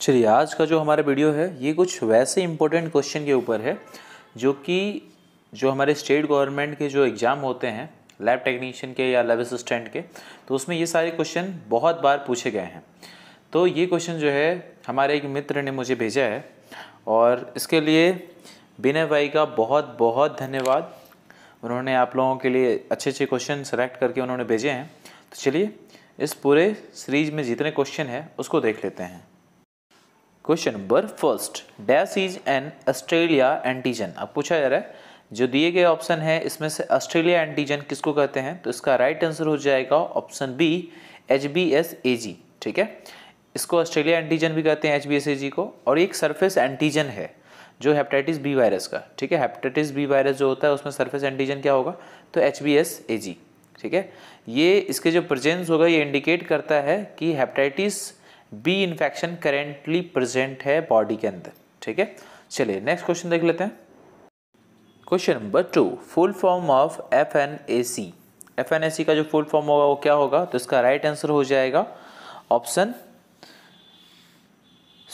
चलिए आज का जो हमारा वीडियो है ये कुछ वैसे इम्पोर्टेंट क्वेश्चन के ऊपर है जो कि जो हमारे स्टेट गवर्नमेंट के जो एग्ज़ाम होते हैं लैब टेक्नीशियन के या लैब असिस्टेंट के तो उसमें ये सारे क्वेश्चन बहुत बार पूछे गए हैं तो ये क्वेश्चन जो है हमारे एक मित्र ने मुझे भेजा है और इसके लिए विनय भाई का बहुत बहुत धन्यवाद उन्होंने आप लोगों के लिए अच्छे अच्छे क्वेश्चन सेलेक्ट करके उन्होंने भेजे हैं तो चलिए इस पूरे सीरीज में जितने क्वेश्चन हैं उसको देख लेते हैं question number first dash is an Australia antigen अब पूछा जा रहा है जो दिए गए ऑप्शन है इसमें से ऑस्ट्रेलिया एंटीजन किसको कहते हैं तो इसका राइट आंसर हो जाएगा option B H B S A G ठीक है इसको ऑस्ट्रेलिया एंटीजन भी कहते हैं H B S A G को और एक सरफेस एंटीजन है जो हेपेटाइटिस बी वायरस का ठीक है हेपेटाइटिस बी वायरस जो होता है उसमें सरफेस एंटीजन क्या होगा तो H B S A G ठीक है ये इसके जो प्रेजेंस होगा ये इंडिकेट करता है कि hepatitis B infection currently present है बॉडी के अंदर ठीक है चलिए नेक्स्ट क्वेश्चन देख लेते हैं question number two full form of F N A C F N A C का जो फुल फॉर्म होगा वो क्या होगा तो इसका राइट right आंसर हो जाएगा option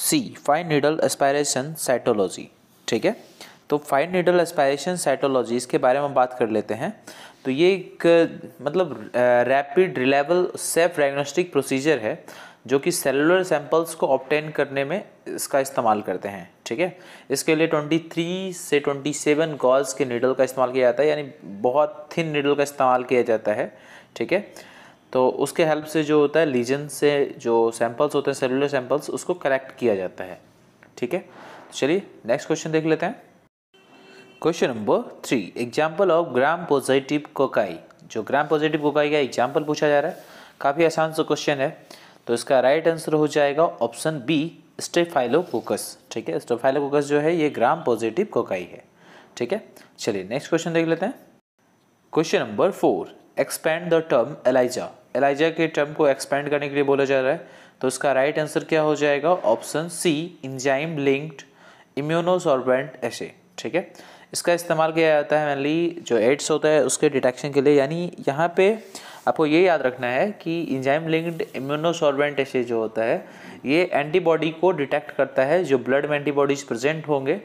C fine needle aspiration cytology ठीक है तो फाइन नीडल एस्पायरेशन साइटोलॉजी इसके बारे में बात कर लेते हैं तो ये एक मतलब रैपिड रिलेवल सेफ डायग्नोस्टिक प्रोसीजर है जो कि सेलुलर सैंपल्स को ऑप्टेन करने में इसका इस्तेमाल करते हैं ठीक है इसके लिए 23 से 27 गॉल्स के नीडल का इस्तेमाल किया जाता है यानी बहुत थिन नीडल का इस्तेमाल किया जाता है ठीक है तो उसके हेल्प से जो होता है लीजन से जो सैंपल्स होते हैं सेलुलर सैंपल्स उसको करेक्ट किया जाता है ठीक है तो चलिए नेक्स्ट क्वेश्चन देख लेते हैं question number three example of gram positive cocci जो ग्राम पॉजिटिव कोकाई का एग्जाम्पल पूछा जा रहा है काफ़ी आसान सा क्वेश्चन है तो इसका राइट आंसर हो जाएगा ऑप्शन बी स्टेफाइलोकोकस ठीक है स्टेफाइलोकोकस जो है ये ग्राम पॉजिटिव कोकाई है ठीक है चलिए नेक्स्ट क्वेश्चन देख लेते हैं question number four expand the term ELISA ELISA के टर्म को एक्सपेंड करने के लिए बोला जा रहा है तो उसका राइट आंसर क्या हो जाएगा option C enzyme linked immunosorbent ऐसे ठीक है इसका इस्तेमाल किया जाता है मेनली जो एड्स होता है उसके डिटेक्शन के लिए यानी यहाँ पे आपको ये याद रखना है कि इंजाइम लिंक्ड इम्यूनोसॉर्बेंट ऐसे जो होता है ये एंटीबॉडी को डिटेक्ट करता है जो ब्लड में एंटीबॉडीज प्रेजेंट होंगे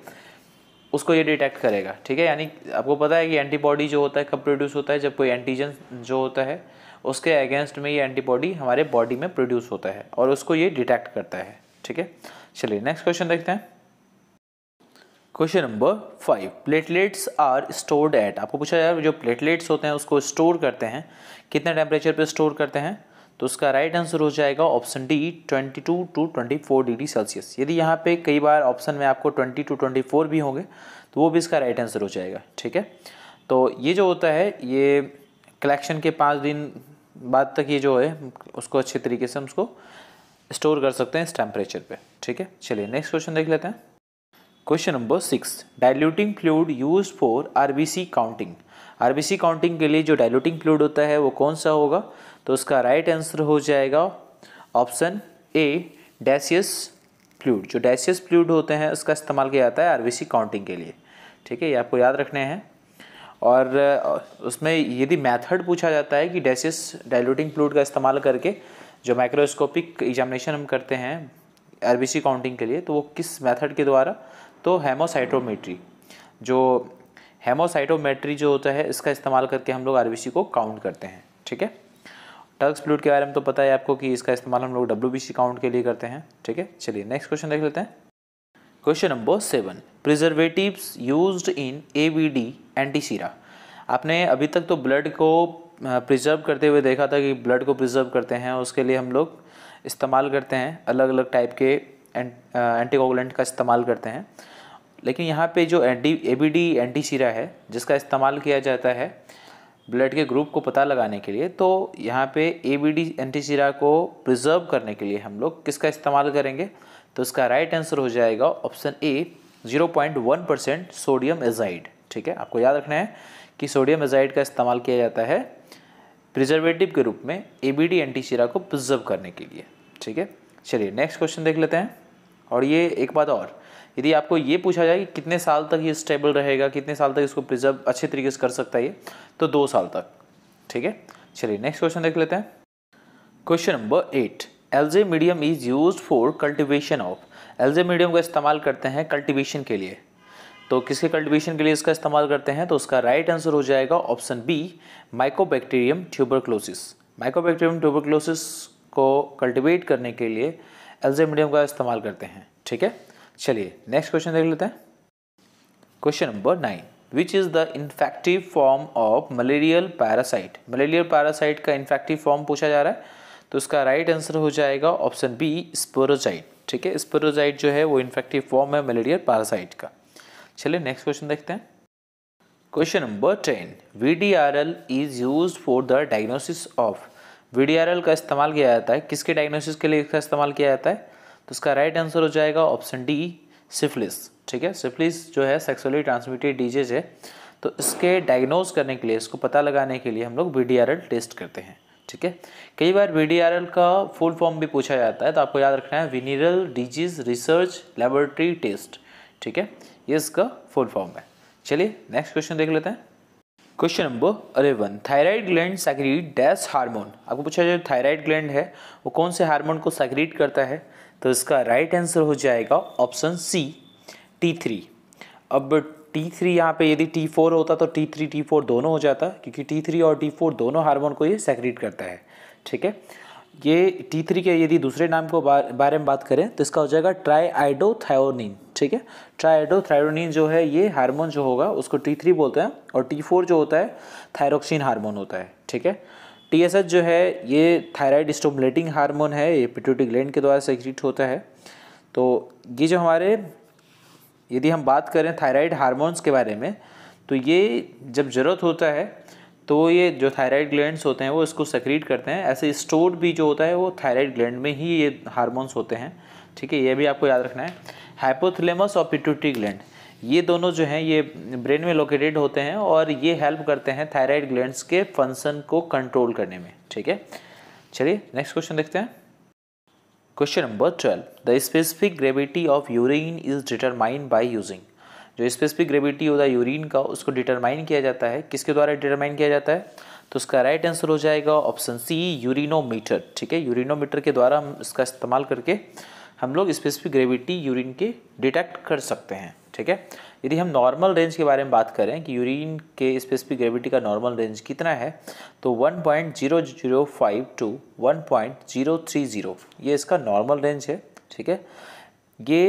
उसको ये डिटेक्ट करेगा ठीक है यानी आपको पता है कि एंटीबॉडी जो होता है कब प्रोड्यूस होता है जब कोई एंटीजन जो होता है उसके अगेंस्ट में ये एंटीबॉडी हमारे बॉडी में प्रोड्यूस होता है और उसको ये डिटेक्ट करता है ठीक है चलिए नेक्स्ट क्वेश्चन देखते हैं question number five platelets are stored at आपको पूछा जाए जो प्लेटलेट्स होते हैं उसको स्टोर करते हैं कितने टेम्परेचर पे स्टोर करते हैं तो उसका राइट आंसर हो जाएगा option D 22 to 24 degree Celsius यदि यहाँ पे कई बार ऑप्शन में आपको 22 टू 24 भी होंगे तो वो भी इसका राइट आंसर हो जाएगा ठीक है तो ये जो होता है ये कलेक्शन के पाँच दिन बाद तक ये जो है उसको अच्छे तरीके से हम उसको स्टोर कर सकते हैं इस टेम्परेचर पे ठीक है चलिए नेक्स्ट क्वेश्चन देख लेते हैं question number six diluting fluid use for RBC counting RBC counting के लिए जो डायल्यूटिंग फ्लूड होता है वो कौन सा होगा तो उसका राइट right आंसर हो जाएगा ऑप्शन ए डैसियस फ्लूड जो डैसियस फ्लूड होते हैं उसका इस्तेमाल किया जाता है आरबीसी काउंटिंग के लिए ठीक है ये आपको याद रखने हैं और उसमें यदि मेथड पूछा जाता है कि डेसिस डाइल्यूटिंग फ्लूड का इस्तेमाल करके जो माइक्रोस्कोपिक एग्जामिनेशन हम करते हैं आर काउंटिंग के लिए तो वो किस मेथड के द्वारा तो हेमोसाइटोमेट्री जो हेमोसाइटोमेट्री जो होता है इसका इस्तेमाल करके हम लोग आर को काउंट करते हैं ठीक है टर्क्स फ्लूड के बारे में तो पता है आपको कि इसका इस्तेमाल हम लोग डब्ल्यू काउंट के लिए करते हैं ठीक है चलिए नेक्स्ट क्वेश्चन देख लेते हैं question number seven preservatives use in A B D antisera आपने अभी तक तो ब्लड को प्रिजर्व करते हुए देखा था कि ब्लड को प्रिजर्व करते हैं उसके लिए हम लोग इस्तेमाल करते हैं अलग अलग टाइप के एंटीकोगुलेंट का इस्तेमाल करते हैं लेकिन यहाँ पे जो anti A B D antisera है जिसका इस्तेमाल किया जाता है ब्लड के ग्रुप को पता लगाने के लिए तो यहाँ पे ए बी डी एंटीसीरा को प्रिजर्व करने के लिए हम लोग किसका इस्तेमाल करेंगे तो इसका राइट आंसर हो जाएगा option A 0.1 percent sodium azide ठीक है आपको याद रखना है कि सोडियम एजाइड का इस्तेमाल किया जाता है प्रिजर्वेटिव के रूप में ए बी डी एंटीशीरा को प्रिजर्व करने के लिए ठीक है चलिए नेक्स्ट क्वेश्चन देख लेते हैं और ये एक बात और यदि आपको ये पूछा जाए कि कितने साल तक ये स्टेबल रहेगा कितने साल तक इसको प्रिजर्व अच्छे तरीके से कर सकता है ये तो दो साल तक ठीक है चलिए नेक्स्ट क्वेश्चन देख लेते हैं question number eight LJ medium is use for cultivation of LJ medium का इस्तेमाल करते हैं कल्टिवेशन के लिए तो किसके कल्टिवेशन के लिए इसका इस्तेमाल करते हैं तो उसका राइट right आंसर हो जाएगा option B mycobacterium tuberculosis mycobacterium tuberculosis को कल्टिवेट करने के लिए एलजे मीडियम का इस्तेमाल करते हैं ठीक है चलिए नेक्स्ट क्वेश्चन देख लेते हैं question number nine which is the infective form of malarial parasite malarial parasite का इन्फेक्टिव फॉर्म पूछा जा रहा है तो इसका राइट आंसर हो जाएगा ऑप्शन बी स्पोरोजाइट ठीक है स्पोरोजाइट जो है वो इन्फेक्टिव फॉर्म है मलेरिया पारासाइट का चलिए नेक्स्ट क्वेश्चन देखते हैं question number ten V D R L is use for the diagnosis of V D R L का इस्तेमाल किया जाता है किसके डायग्नोसिस के लिए इसका इस्तेमाल किया जाता है तो इसका राइट आंसर हो जाएगा ऑप्शन डी सिफिलिस ठीक है सिफिलिस जो है सेक्सुअली ट्रांसमिटेड डिजीज है तो इसके डायग्नोज करने के लिए इसको पता लगाने के लिए हम लोग V D R L test करते हैं ठीक है कई बार वी का फुल फॉर्म भी पूछा जाता है तो आपको याद रखना है venereal disease research laboratory test ठीक है ये इसका फुल फॉर्म है चलिए नेक्स्ट क्वेश्चन देख लेते हैं question number eleven thyroid gland secrete dash hormone आपको पूछा जाए थायराइड ग्लैंड है वो कौन से हार्मोन को सैक्रीट करता है तो इसका राइट right आंसर हो जाएगा ऑप्शन सी टी थ्री अब टी थ्री यहाँ पर यदि टी फोर होता तो टी थ्री टी फोर दोनों हो जाता क्योंकि टी थ्री और टी फोर दोनों हार्मोन को ये सेक्रेट करता है ठीक है ये टी थ्री के यदि दूसरे नाम को बारे में बात करें तो इसका हो जाएगा ट्राईआइडोथायोनिन ठीक है ट्राईआइडोथायरोनिन जो है ये हार्मोन जो होगा उसको टी थ्री बोलते हैं और टी फोर जो होता है थायरोक्सिन हार्मोन होता है ठीक है टी एस जो है ये थायराइड स्टोमलेटिंग हारमोन है ये पिट्यूटी ग्लैंड के द्वारा सेक्रेट होता है तो ये जो हमारे यदि हम बात करें थायराइड हार्मोन्स के बारे में तो ये जब ज़रूरत होता है तो ये जो थायराइड ग्लैंड्स होते हैं वो इसको सक्रीट करते हैं ऐसे स्टोर भी जो होता है वो थायराइड ग्लैंड में ही ये हार्मोन्स होते हैं ठीक है ये भी आपको याद रखना है हाइपोथलेमस और पिट्यूटरी ग्लैंड ये दोनों जो हैं ये ब्रेन में लोकेटेड होते हैं और ये हेल्प करते हैं थायराइड ग्लैंड्स के फंक्शन को कंट्रोल करने में ठीक है चलिए नेक्स्ट क्वेश्चन देखते हैं question number twelve the specific gravity of urine is determined by using जो स्पेसिफिक ग्रेविटी होता है यूरिन का उसको डिटरमाइन किया जाता है किसके द्वारा डिटरमाइन किया जाता है तो उसका राइट आंसर हो जाएगा ऑप्शन सी यूरिनोमीटर ठीक है यूरिनोमीटर के द्वारा हम इसका इस्तेमाल करके हम लोग स्पेसिफिक ग्रेविटी यूरिन के डिटेक्ट कर सकते हैं ठीक है यदि हम नॉर्मल रेंज के बारे में बात करें कि यूरिन के स्पेसिफिक ग्रेविटी का नॉर्मल रेंज कितना है तो 1.0052 टू 1.030 ये इसका नॉर्मल रेंज है ठीक है ये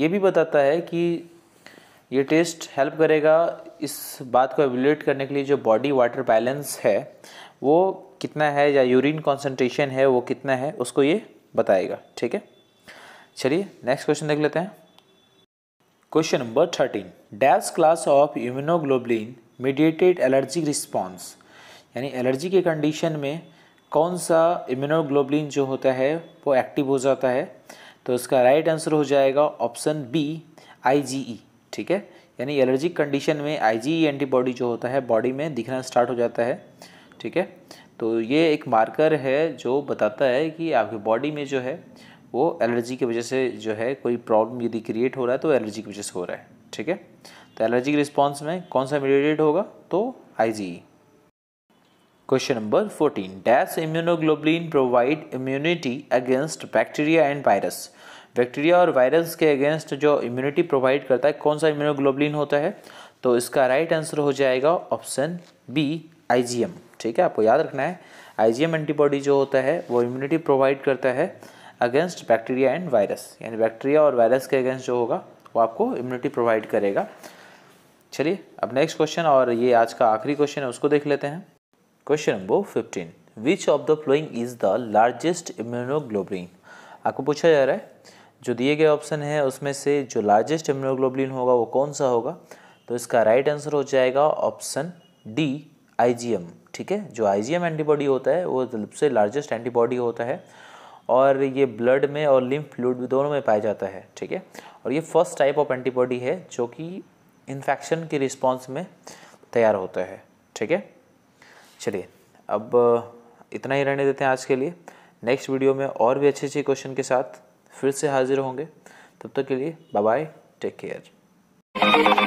ये भी बताता है कि ये टेस्ट हेल्प करेगा इस बात को एवेल्यूट करने के लिए जो बॉडी वाटर बैलेंस है वो कितना है या यूरिन कॉन्सेंट्रेशन है वो कितना है उसको ये बताएगा ठीक है चलिए नेक्स्ट क्वेश्चन देख लेते हैं question number thirteen dash class of immunoglobulin mediated allergy response यानी एलर्जी के कंडीशन में कौन सा इम्यूनोग्लोबलिन जो होता है वो एक्टिव हो जाता है तो इसका राइट right आंसर हो जाएगा ऑप्शन बी आईजीई ठीक है यानी एलर्जिक कंडीशन में आईजीई एंटीबॉडी e जो होता है बॉडी में दिखना स्टार्ट हो जाता है ठीक है तो ये एक मार्कर है जो बताता है कि आपकी बॉडी में जो है वो एलर्जी की वजह से जो है कोई प्रॉब्लम यदि क्रिएट हो रहा है तो एलर्जी की वजह से हो रहा है ठीक है तो एलर्जी के रिस्पॉन्स में कौन सा मीडिएटेड होगा तो IgE question number fourteen dash immunoglobulin provide immunity against bacteria and virus bacteria और वायरस के अगेंस्ट जो इम्यूनिटी प्रोवाइड करता है कौन सा इम्यूनोग्लोबलिन होता है तो इसका राइट right आंसर हो जाएगा ऑप्शन बी आईजीएम ठीक है आपको याद रखना है आईजीएम एंटीबॉडी जो होता है वो इम्यूनिटी प्रोवाइड करता है अगेंस्ट बैक्टीरिया एंड वायरस यानी बैक्टीरिया और वायरस के अगेंस्ट जो होगा वो आपको इम्यूनिटी प्रोवाइड करेगा चलिए अब नेक्स्ट क्वेश्चन और ये आज का आखिरी क्वेश्चन है उसको देख लेते हैं question number fifteen which of the following is the largest immunoglobulin आपको पूछा जा रहा है जो दिए गए ऑप्शन है उसमें से जो लार्जेस्ट इम्यूनोग्लोबिन होगा वो कौन सा होगा तो इसका राइट right आंसर हो जाएगा ऑप्शन डी आई ठीक है जो आईजीएम एंटीबॉडी होता है वो सबसे लार्जेस्ट एंटीबॉडी होता है और ये ब्लड में और लिम्फ फ्लूड दोनों में पाया जाता है ठीक है और ये फर्स्ट टाइप ऑफ एंटीबॉडी है जो कि इन्फेक्शन के रिस्पॉन्स में तैयार होता है ठीक है चलिए अब इतना ही रहने देते हैं आज के लिए नेक्स्ट वीडियो में और भी अच्छे अच्छे क्वेश्चन के साथ फिर से हाजिर होंगे तब तक के लिए बाय बाय टेक केयर